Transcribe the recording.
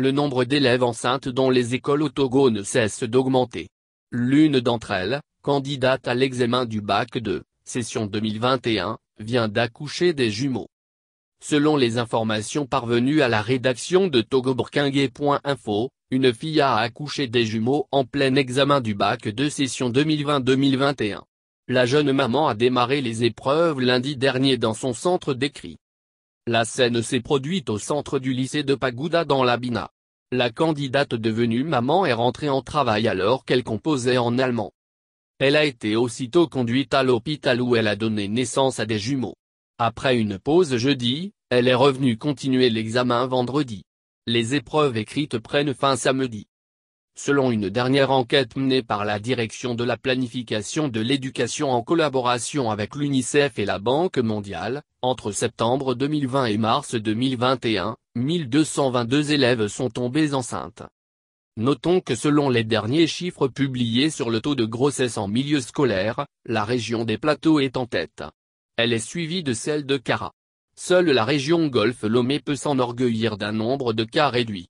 le nombre d'élèves enceintes dans les écoles au Togo ne cesse d'augmenter. L'une d'entre elles, candidate à l'examen du bac 2, session 2021, vient d'accoucher des jumeaux. Selon les informations parvenues à la rédaction de togoburkingue.info, une fille a accouché des jumeaux en plein examen du bac 2 session 2020-2021. La jeune maman a démarré les épreuves lundi dernier dans son centre d'écrit. La scène s'est produite au centre du lycée de Pagouda dans l'Abina. La candidate devenue maman est rentrée en travail alors qu'elle composait en allemand. Elle a été aussitôt conduite à l'hôpital où elle a donné naissance à des jumeaux. Après une pause jeudi, elle est revenue continuer l'examen vendredi. Les épreuves écrites prennent fin samedi. Selon une dernière enquête menée par la Direction de la planification de l'éducation en collaboration avec l'UNICEF et la Banque mondiale, entre septembre 2020 et mars 2021, 1222 élèves sont tombés enceintes. Notons que selon les derniers chiffres publiés sur le taux de grossesse en milieu scolaire, la région des plateaux est en tête. Elle est suivie de celle de Cara. Seule la région Golfe Lomé peut s'enorgueillir d'un nombre de cas réduit.